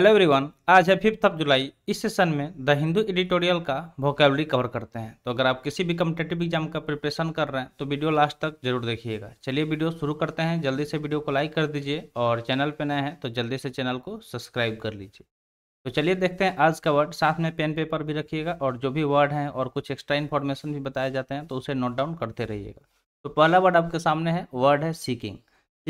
hello everyone आज है fifth of July इस सेशन में द हिंदू एडिटोरियल का वोकेबलरी कवर करते हैं तो अगर आप किसी भी कम्पिटेटिव एग्जाम का प्रिपरेशन कर रहे हैं तो वीडियो लास्ट तक जरूर देखिएगा चलिए वीडियो शुरू करते हैं जल्दी से वीडियो को लाइक कर दीजिए और चैनल पर नए हैं तो जल्दी से चैनल को सब्सक्राइब कर लीजिए तो चलिए देखते हैं आज का वर्ड साथ में पेन पेपर भी रखिएगा और जो भी वर्ड हैं और कुछ एक्स्ट्रा इन्फॉर्मेशन भी बताए जाते हैं तो उसे नोट डाउन करते रहिएगा तो पहला वर्ड आपके सामने है वर्ड है सीकिंग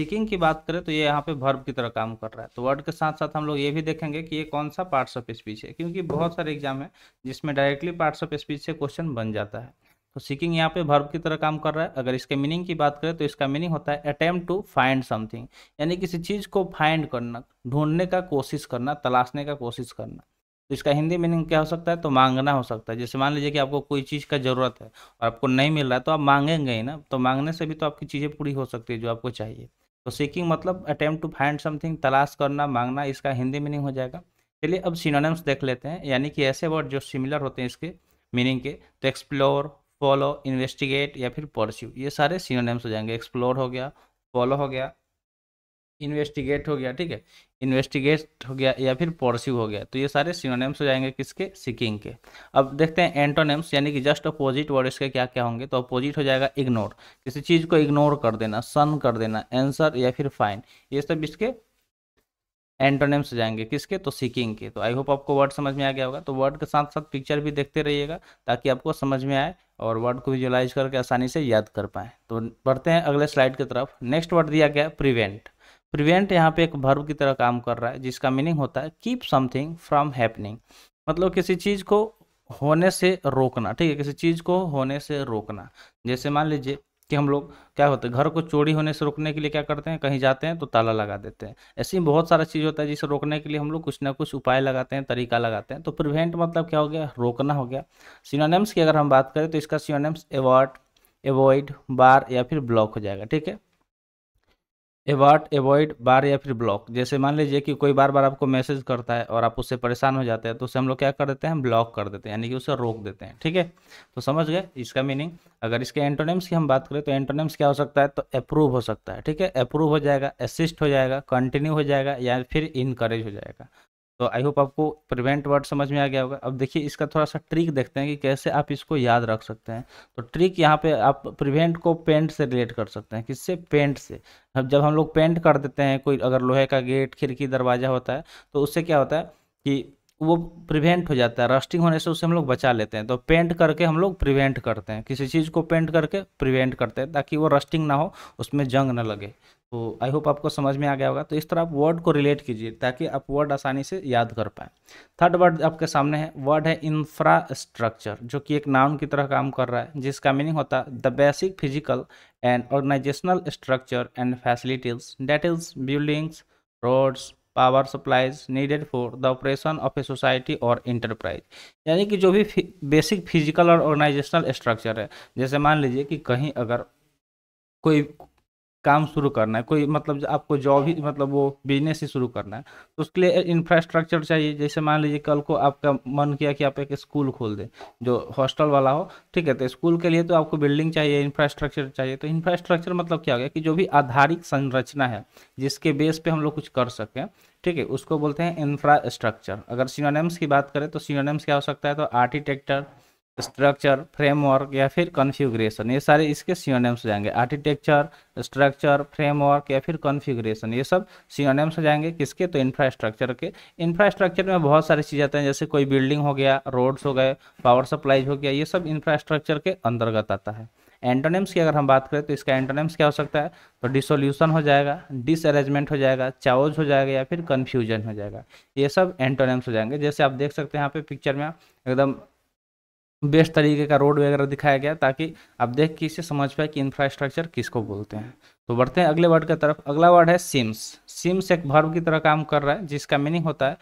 स्पीकिंग की बात करें तो ये यहाँ पे वर्ब की तरह काम कर रहा है तो वर्ड के साथ साथ हम लोग ये भी देखेंगे कि ये कौन सा पार्ट्स ऑफ स्पीच है क्योंकि बहुत सारे एग्जाम है जिसमें डायरेक्टली पार्ट्स ऑफ स्पीच से क्वेश्चन बन जाता है तो सीकिंग यहाँ पे वर्ब की तरह काम कर रहा है अगर इसके मीनिंग की बात करें तो इसका मीनिंग होता है अटेम्प्ट टू फाइंड समथिंग यानी किसी चीज़ को फाइंड करना ढूंढने का कोशिश करना तलाशने का कोशिश करना तो इसका हिंदी मीनिंग क्या हो सकता है तो मांगना हो सकता है जैसे मान लीजिए कि आपको कोई चीज़ का ज़रूरत है और आपको नहीं मिल रहा है तो आप मांगेंगे ही ना तो मांगने से भी तो आपकी चीज़ें पूरी हो सकती है जो आपको चाहिए तो सीकिंग मतलब अटेम्प्ट टू फाइंड समथिंग तलाश करना मांगना इसका हिंदी मीनिंग हो जाएगा चलिए अब सिनोनिम्स देख लेते हैं यानी कि ऐसे वर्ड जो सिमिलर होते हैं इसके मीनिंग के तो एक्सप्लोर फॉलो इन्वेस्टिगेट या फिर परस्यू ये सारे सिनोनिम्स हो जाएंगे एक्सप्लोर हो गया फॉलो हो गया इन्वेस्टिगेट हो गया ठीक है इन्वेस्टिगेट हो गया या फिर पॉर्स्यू हो गया तो ये सारे सिनोनेम्स हो जाएंगे किसके सिकिंग के अब देखते हैं एंटोनेम्स यानी कि जस्ट अपोजिट वर्ड इसके क्या क्या होंगे तो अपोजिट हो जाएगा इग्नोर किसी चीज़ को इग्नोर कर देना सन कर देना एंसर या फिर फाइन ये सब इसके एंटोनेम्स जाएंगे किसके तो सिकिंग के तो आई होप आपको वर्ड समझ में आ गया होगा तो वर्ड के साथ साथ पिक्चर भी देखते रहिएगा ताकि आपको समझ में आए और वर्ड को विजुअलाइज करके आसानी से याद कर पाएँ तो बढ़ते हैं अगले स्लाइड की तरफ नेक्स्ट वर्ड दिया गया प्रिवेंट प्रिवेंट यहाँ पे एक भर्व की तरह काम कर रहा है जिसका मीनिंग होता है कीप समथिंग फ्रॉम हैपनिंग मतलब किसी चीज़ को होने से रोकना ठीक है किसी चीज़ को होने से रोकना जैसे मान लीजिए कि हम लोग क्या होते हैं घर को चोरी होने से रोकने के लिए क्या करते हैं कहीं जाते हैं तो ताला लगा देते हैं ऐसे ही बहुत सारा चीज़ होता है जिसे रोकने के लिए हम लोग कुछ ना कुछ उपाय लगाते हैं तरीका लगाते हैं तो प्रिवेंट मतलब क्या हो गया रोकना हो गया सिनोनिम्स की अगर हम बात करें तो इसका सिनोनिम्स एवॉर्ड एवॉइड बार या फिर ब्लॉक हो जाएगा ठीक है एवर्ट एवॉइड बार या फिर ब्लॉक जैसे मान लीजिए कि कोई बार बार आपको मैसेज करता है और आप उससे परेशान हो जाते हैं तो उसे हम लोग क्या कर देते हैं ब्लॉक कर देते हैं यानी कि उसे रोक देते हैं ठीक है तो समझ गए इसका मीनिंग अगर इसके एंटोनेम्स की हम बात करें तो एंटोनेम्स क्या हो सकता है तो अप्रूव हो सकता है ठीक है अप्रूव हो जाएगा असिस्ट हो जाएगा कंटिन्यू हो जाएगा या फिर इनकरेज हो जाएगा तो आई होप आपको प्रिवेंट वर्ड समझ में आ गया होगा अब देखिए इसका थोड़ा सा ट्रिक देखते हैं कि कैसे आप इसको याद रख सकते हैं तो ट्रिक यहाँ पे आप प्रिवेंट को पेंट से रिलेट कर सकते हैं किससे पेंट से अब जब हम लोग पेंट कर देते हैं कोई अगर लोहे का गेट खिड़की दरवाज़ा होता है तो उससे क्या होता है कि वो प्रिवेंट हो जाता है रस्टिंग होने से उसे हम लोग बचा लेते हैं तो पेंट करके हम लोग प्रिवेंट करते हैं किसी चीज़ को पेंट करके प्रिवेंट करते हैं ताकि वो रस्टिंग ना हो उसमें जंग ना लगे तो आई होप आपको समझ में आ गया होगा तो इस तरह आप वर्ड को रिलेट कीजिए ताकि आप वर्ड आसानी से याद कर पाएँ थर्ड वर्ड आपके सामने है वर्ड है इंफ्रास्ट्रक्चर जो कि एक नाउन की तरह काम कर रहा है जिसका मीनिंग होता है the basic physical and organisational structure and facilities that is buildings roads power supplies needed for the operation of a society or enterprise यानी कि जो भी बेसिक फिजिकल और ऑर्गेनाइजेशनल स्ट्रक्चर है जैसे मान लीजिए कि कहीं अगर कोई काम शुरू करना है कोई मतलब आपको जॉब ही मतलब वो बिजनेस ही शुरू करना है तो उसके लिए इंफ्रास्ट्रक्चर चाहिए जैसे मान लीजिए कल को आपका मन किया कि आप एक स्कूल खोल दें जो हॉस्टल वाला हो ठीक है तो स्कूल के लिए तो आपको बिल्डिंग चाहिए इंफ्रास्ट्रक्चर चाहिए तो इंफ्रास्ट्रक्चर मतलब क्या हो गया कि जो भी आधारिक संरचना है जिसके बेस पर हम लोग कुछ कर सकें ठीक है उसको बोलते हैं इंफ्रास्ट्रक्चर अगर सीनोनेम्स की बात करें तो सीनोनेम्स क्या हो सकता है तो आर्किटेक्चर स्ट्रक्चर फ्रेमवर्क या फिर कॉन्फ़िगरेशन ये सारे इसके सियोनेम्स हो जाएंगे आर्किटेक्चर स्ट्रक्चर फ्रेमवर्क या फिर कॉन्फ़िगरेशन ये सब सियोनेम्स हो जाएंगे किसके तो इंफ्रास्ट्रक्चर के इंफ्रास्ट्रक्चर में बहुत सारी चीज़ें आते हैं जैसे कोई बिल्डिंग हो गया रोड्स हो गए पावर सप्लाईज हो गया ये सब इंफ्रास्ट्रक्चर के अंतर्गत आता है एंटोनेम्स की अगर हम बात करें तो इसका एंटोनेम्स क्या हो सकता है तो डिसोल्यूशन हो जाएगा डिसअरेंजमेंट हो जाएगा चाउज हो जाएगा या फिर कन्फ्यूजन हो जाएगा ये सब एंटोनेम्स हो जाएंगे जैसे आप देख सकते हैं यहाँ पे पिक्चर में एकदम बेस्ट तरीके का रोड वगैरह दिखाया गया ताकि आप देख के इसे समझ पाए कि इंफ्रास्ट्रक्चर किसको बोलते हैं तो बढ़ते हैं अगले वर्ड की तरफ अगला वर्ड है सिम्स सिम्स एक भर्व की तरह काम कर रहा है जिसका मीनिंग होता है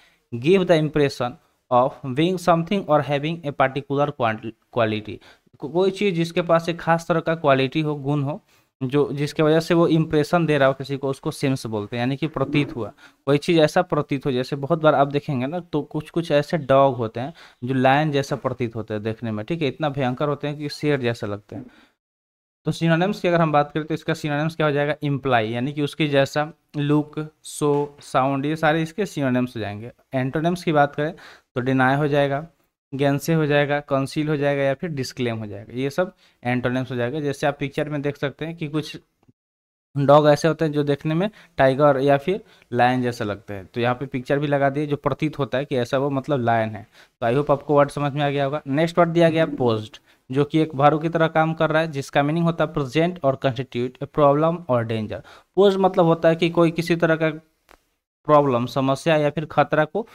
give the impression of being something or having a particular quality कोई चीज़ जिसके पास एक खास तरह का क्वालिटी हो गुण हो जो जिसके वजह से वो इम्प्रेशन दे रहा हो किसी को उसको सेंस बोलते हैं यानी कि प्रतीत हुआ कोई चीज़ ऐसा प्रतीत हो जैसे बहुत बार आप देखेंगे ना तो कुछ कुछ ऐसे डॉग होते हैं जो लायन जैसा प्रतीत होते हैं देखने में ठीक है इतना भयंकर होते हैं कि शेर जैसा लगते हैं तो सिनोनिम्स की अगर हम बात करें तो इसका सिनोनिम्स क्या हो जाएगा इम्प्लाई यानी कि उसके जैसा लुक शो साउंड ये सारे इसके सिनोनिम्स हो जाएंगे एंटोनिम्स की बात करें तो डिनाई हो जाएगा गेंसे हो जाएगा कंसील हो जाएगा या फिर डिस्क्लेम हो जाएगा ये सब एंटोनेम्स हो जाएगा जैसे आप पिक्चर में देख सकते हैं कि कुछ डॉग ऐसे होते हैं जो देखने में टाइगर या फिर लायन जैसा लगते हैं तो यहाँ पे पिक्चर भी लगा दिए जो प्रतीत होता है कि ऐसा वो मतलब लायन है तो आई होप आपको वर्ड समझ में आ गया होगा नेक्स्ट वर्ड दिया गया पोस्ट जो कि एक भारू की तरह काम कर रहा है जिसका मीनिंग होता है present or constitute problem or danger pose मतलब होता है कि कोई किसी तरह का प्रॉब्लम समस्या या फिर खतरा को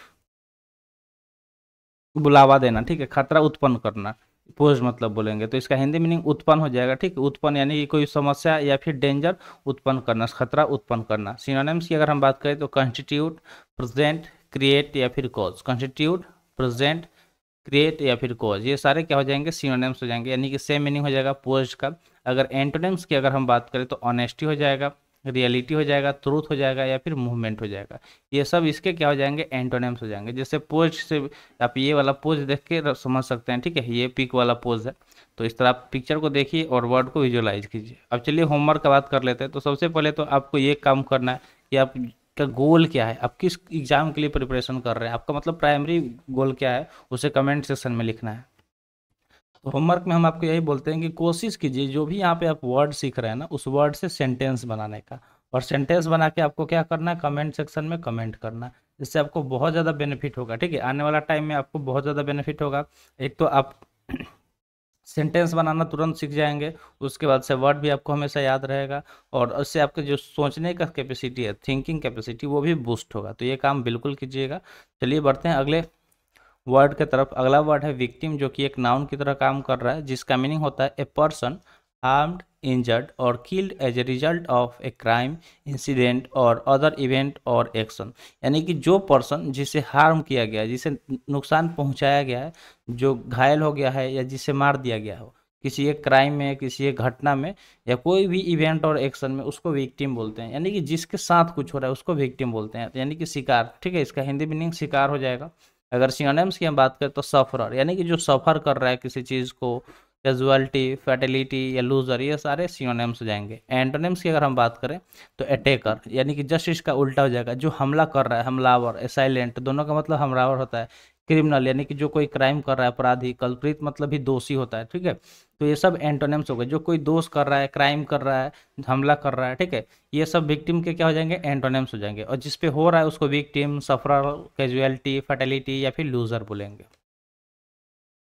बुलावा देना ठीक है खतरा उत्पन्न करना पोज मतलब बोलेंगे तो इसका हिंदी मीनिंग उत्पन्न हो जाएगा ठीक है उत्पन्न यानी कि कोई समस्या या फिर डेंजर उत्पन्न करना खतरा उत्पन्न करना सिनोनिम्स की अगर हम बात करें तो कंस्टिट्यूट प्रेजेंट क्रिएट या फिर कॉज कंस्टिट्यूट प्रेजेंट क्रिएट या फिर कोज ये सारे क्या हो जाएंगे सिनोनिम्स हो जाएंगे यानी कि सेम मीनिंग हो जाएगा पोज का अगर एंटोनिम्स की अगर हम बात करें तो ऑनेस्टी हो जाएगा रियलिटी हो जाएगा ट्रूथ हो जाएगा या फिर मूवमेंट हो जाएगा ये सब इसके क्या हो जाएंगे एंटोनेम्स हो जाएंगे जैसे पोज से आप ये वाला पोज देख के समझ सकते हैं ठीक है ये पिक वाला पोज है तो इस तरह आप पिक्चर को देखिए और वर्ड को विजुअलाइज कीजिए अब चलिए होमवर्क का बात कर लेते हैं तो सबसे पहले तो आपको ये काम करना है कि आप का गोल क्या है आप किस एग्ज़ाम के लिए प्रिपरेशन कर रहे हैं आपका मतलब प्राइमरी गोल क्या है उसे कमेंट सेक्शन में लिखना है तो होमवर्क में हम आपको यही बोलते हैं कि कोशिश कीजिए जो भी यहाँ पे आप वर्ड सीख रहे हैं ना उस वर्ड से सेंटेंस बनाने का और सेंटेंस बना के आपको क्या करना है कमेंट सेक्शन में कमेंट करना है इससे आपको बहुत ज़्यादा बेनिफिट होगा ठीक है आने वाला टाइम में आपको बहुत ज़्यादा बेनिफिट होगा एक तो आप सेंटेंस बनाना तुरंत सीख जाएंगे उसके बाद से वर्ड भी आपको हमेशा याद रहेगा और उससे आपके जो सोचने का कैपेसिटी है थिंकिंग कैपेसिटी वो भी बूस्ट होगा तो ये काम बिल्कुल कीजिएगा चलिए बढ़ते हैं अगले वर्ड के तरफ अगला वर्ड है विक्टिम जो कि एक नाउन की तरह काम कर रहा है जिसका मीनिंग होता है a person harmed injured or killed as a result of a crime incident or other event or action यानी कि जो पर्सन जिसे हार्म किया गया जिसे नुकसान पहुंचाया गया है जो घायल हो गया है या जिसे मार दिया गया हो किसी एक क्राइम में किसी एक घटना में या कोई भी इवेंट और एक्शन में उसको विक्टिम बोलते हैं यानी कि जिसके साथ कुछ हो रहा है उसको विक्टिम बोलते हैं यानी कि शिकार ठीक है इसका हिंदी मीनिंग शिकार हो जाएगा अगर सियोनिम्स की हम बात करें तो सफ़रर यानी कि जो सफ़र कर रहा है किसी चीज़ को कैजुअलिटी फैटिलिटी या लूज़र ये सारे सीओनेम्स हो जाएंगे एंटोनेम्स की अगर हम बात करें तो अटैकर यानी कि जस्ट इसका उल्टा हो जाएगा जो हमला कर रहा है हमलावर एसाइलेंट दोनों का मतलब हमलावर होता है क्रिमिनल यानी कि जो कोई क्राइम कर रहा है अपराधी कल्पित मतलब ही दोषी होता है ठीक है तो ये सब एंटोनिम्स हो गए जो कोई दोष कर रहा है क्राइम कर रहा है हमला कर रहा है ठीक है ये सब विक्टिम के क्या हो जाएंगे एंटोनिम्स हो जाएंगे और जिसपे हो रहा है उसको विक्टिम सफर कैजुअलिटी फर्टेलिटी या फिर लूजर बोलेंगे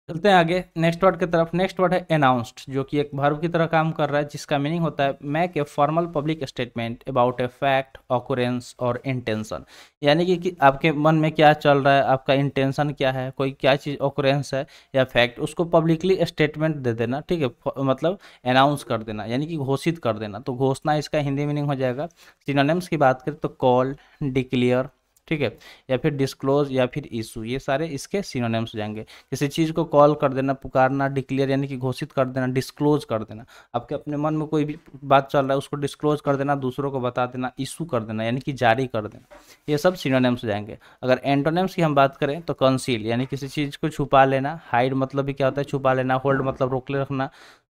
चलते हैं आगे नेक्स्ट वर्ड की तरफ नेक्स्ट वर्ड है अनाउंस्ड जो कि एक भर्व की तरह काम कर रहा है जिसका मीनिंग होता है make a formal public statement about a fact occurrence or intention यानी कि, कि आपके मन में क्या चल रहा है आपका इंटेंशन क्या है कोई क्या चीज़ ऑकुरेंस है या फैक्ट उसको पब्लिकली स्टेटमेंट दे देना ठीक है मतलब अनाउंस कर देना यानी कि घोषित कर देना तो घोषणा इसका हिंदी मीनिंग हो जाएगा सिनोनिम्स की बात करें तो कॉल डिक्लेयर ठीक है या फिर डिस्क्लोज या फिर इशू ये सारे इसके सिनोनेम्स हो जाएंगे किसी चीज़ को कॉल कर देना पुकारना डिक्लेयर यानी कि घोषित कर देना डिस्क्लोज कर देना आपके अपने मन में कोई भी बात चल रहा है उसको डिस्क्लोज कर देना दूसरों को बता देना इशू कर देना यानी कि जारी कर देना ये सब सिनोनेम्स हो जाएंगे अगर एंटोनेम्स की हम बात करें तो कंसील यानी किसी चीज़ को छुपा लेना हाइड मतलब भी क्या होता है छुपा लेना होल्ड मतलब रोक ले रखना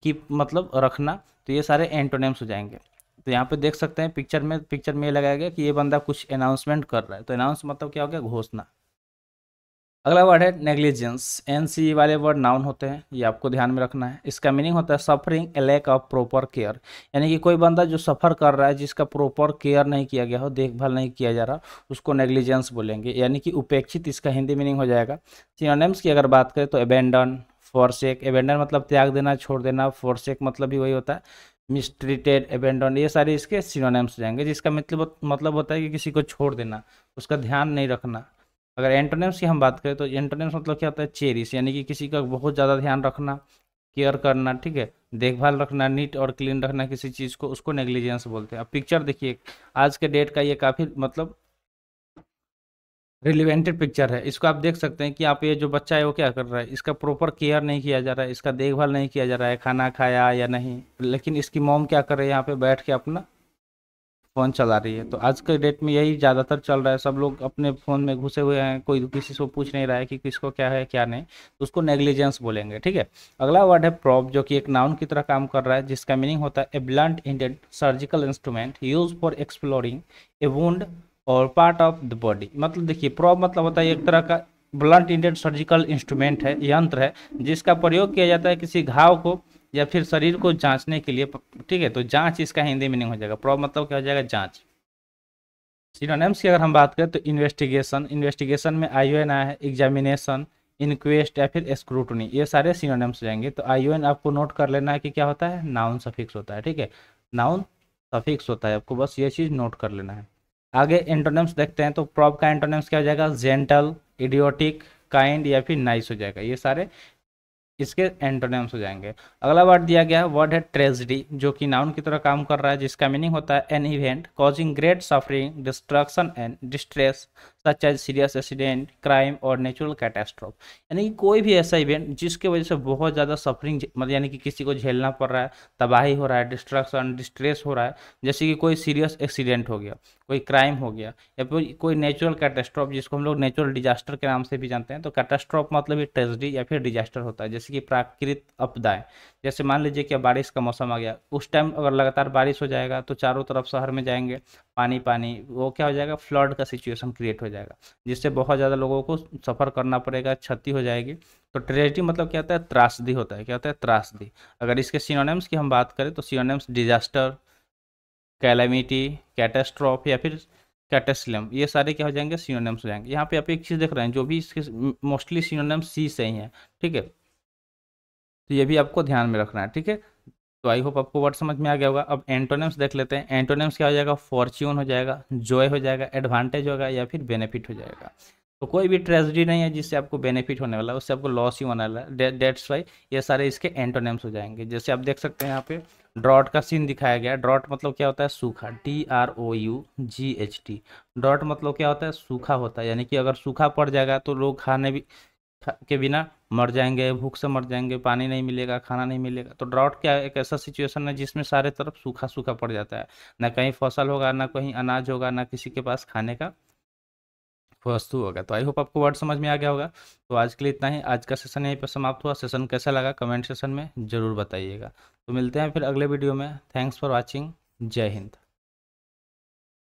कीप मतलब रखना तो ये सारे एंटोनेम्स हो जाएंगे तो यहाँ पे देख सकते हैं पिक्चर में पिक्चर में ये लगाया गया कि ये बंदा कुछ अनाउंसमेंट कर रहा है तो अनाउंस मतलब क्या हो गया घोषणा अगला वर्ड है नेग्लिजेंस एन सी वाले वर्ड नाउन होते हैं ये आपको ध्यान में रखना है इसका मीनिंग होता है suffering a lack of proper care यानी कि कोई बंदा जो सफ़र कर रहा है जिसका प्रॉपर केयर नहीं किया गया हो देखभाल नहीं किया जा रहा उसको नेग्लिजेंस बोलेंगे यानी कि उपेक्षित इसका हिंदी मीनिंग हो जाएगा सीनोनेम्स की अगर बात करें तो एबेंडन फोरसेक एबेंडन मतलब त्याग देना छोड़ देना फोरसेक मतलब भी वही होता है मिस्ट्रीटेड एबेंडन ये सारे इसके सिनोनेम्स जाएंगे जिसका मतलब मतलब होता है कि किसी को छोड़ देना उसका ध्यान नहीं रखना अगर एंटोनेम्स की हम बात करें तो एंटोनेम्स मतलब क्या होता है चेरिस यानी कि किसी का बहुत ज़्यादा ध्यान रखना केयर करना ठीक है देखभाल रखना नीट और क्लीन रखना किसी चीज़ को उसको नेग्लिजेंस बोलते हैं अब पिक्चर देखिए आज के डेट का ये काफ़ी मतलब रिलीवेंटेड पिक्चर है इसको आप देख सकते हैं कि आप ये जो बच्चा है वो क्या कर रहा है इसका प्रॉपर केयर नहीं किया जा रहा है इसका देखभाल नहीं किया जा रहा है खाना खाया या नहीं लेकिन इसकी मोम क्या कर रही है यहाँ पे बैठ के अपना फ़ोन चला रही है तो आज के डेट में यही ज़्यादातर चल रहा है सब लोग अपने फ़ोन में घुसे हुए हैं कोई किसी से पूछ नहीं रहा है कि किसको क्या है क्या नहीं तो उसको नेग्लिजेंस बोलेंगे ठीक है अगला वर्ड है प्रॉप जो कि एक नाउन की तरह काम कर रहा है जिसका मीनिंग होता है a blunt ended surgical instrument used for exploring a wound or part of the body मतलब देखिए प्रॉब मतलब होता है एक तरह का ब्लंट इंडेड सर्जिकल इंस्ट्रूमेंट है यंत्र है जिसका प्रयोग किया जाता है किसी घाव को या फिर शरीर को जांचने के लिए ठीक है तो जांच इसका हिंदी मीनिंग हो जाएगा प्रॉब मतलब क्या हो जाएगा जाँच सीनोनेम्स की अगर हम बात करें तो इन्वेस्टिगेशन इन्वेस्टिगेशन में आई आया है एग्जामिनेशन इनक्वेस्ट या फिर स्क्रूटनी ये सारे हो जाएंगे तो आई आपको नोट कर लेना है कि क्या होता है नाउन सफिक्स होता है ठीक है नाउन सफिक्स होता है आपको बस ये चीज़ नोट कर लेना है आगे एंटोनिम्स देखते हैं तो प्रॉप का एंटोनिम्स क्या हो जाएगा जेंटल इडियोटिक काइंड या फिर नाइस हो जाएगा ये सारे इसके एंटोनियम्स हो जाएंगे अगला वर्ड दिया गया वर्ड है ट्रेजडी जो कि नाउन की तरह काम कर रहा है जिसका मीनिंग होता है an event causing great suffering destruction and distress such as serious accident crime or natural catastrophe यानी कि कोई भी ऐसा इवेंट जिसके वजह से बहुत ज़्यादा सफरिंग मतलब यानी कि किसी को झेलना पड़ रहा है तबाही हो रहा है डिस्ट्रक्शन डिस्ट्रेस हो रहा है जैसे कि कोई सीरियस एक्सीडेंट हो गया कोई क्राइम हो गया या फिर कोई नेचुरल कैटेस्ट्रोफ जिसको हम लोग नेचुरल डिजास्टर के नाम से भी जानते हैं तो कैटेस्ट्रोफ मतलब ये ट्रेजडी या फिर डिजास्टर होता है जैसे किसी की प्राकृत आपदाएं जैसे मान लीजिए कि अब बारिश का मौसम आ गया उस टाइम अगर लगातार बारिश हो जाएगा तो चारों तरफ शहर में जाएंगे पानी पानी वो क्या हो जाएगा फ्लड का सिचुएशन क्रिएट हो जाएगा जिससे बहुत ज़्यादा लोगों को सफ़र करना पड़ेगा क्षति हो जाएगी तो ट्रेजिडी मतलब क्या होता है त्रासदी होता है क्या होता है त्रासदी अगर इसके सीनोनेम्स की हम बात करें तो सीनोनेम्स डिजास्टर कैलामिटी कैटेस्ट्रॉफ या फिर कैटेस्लम ये सारे क्या हो जाएंगे सीनोनेम्स हो जाएंगे यहाँ पे आप एक चीज़ देख रहे हैं जो भी इसके मोस्टली सीनोनेम्स सी से ही हैं ठीक है तो ये भी आपको ध्यान में रखना है ठीक है तो आई होप आपको वर्ड समझ में आ गया होगा अब एंटोनेम्स देख लेते हैं एंटोनेम्स क्या हो जाएगा फॉर्च्यून हो जाएगा जॉय हो जाएगा एडवांटेज होगा या फिर बेनिफिट हो जाएगा तो कोई भी ट्रेजिडी नहीं है जिससे आपको बेनिफिट होने वाला है उससे आपको लॉस ही होने वाला है डेट्स वाई ये सारे इसके एंटोनेम्स हो जाएंगे जैसे आप देख सकते हैं यहाँ पे ड्रॉट का सीन दिखाया गया ड्रॉट मतलब क्या होता है सूखा D R O U G H T drought मतलब क्या होता है सूखा होता है यानी कि अगर सूखा पड़ जाएगा तो लोग खाने भी के बिना मर जाएंगे भूख से मर जाएंगे पानी नहीं मिलेगा खाना नहीं मिलेगा तो ड्राउट क्या एक ऐसा सिचुएशन है जिसमें सारे तरफ सूखा सूखा पड़ जाता है ना कहीं फसल होगा ना कहीं अनाज होगा ना किसी के पास खाने का वस्तु होगा तो आई होप आपको वर्ड समझ में आ गया होगा तो आज के लिए इतना ही आज का सेशन यहीं पर समाप्त हुआ सेशन कैसा लगा कमेंट सेशन में ज़रूर बताइएगा तो मिलते हैं फिर अगले वीडियो में थैंक्स फॉर वॉचिंग जय हिंद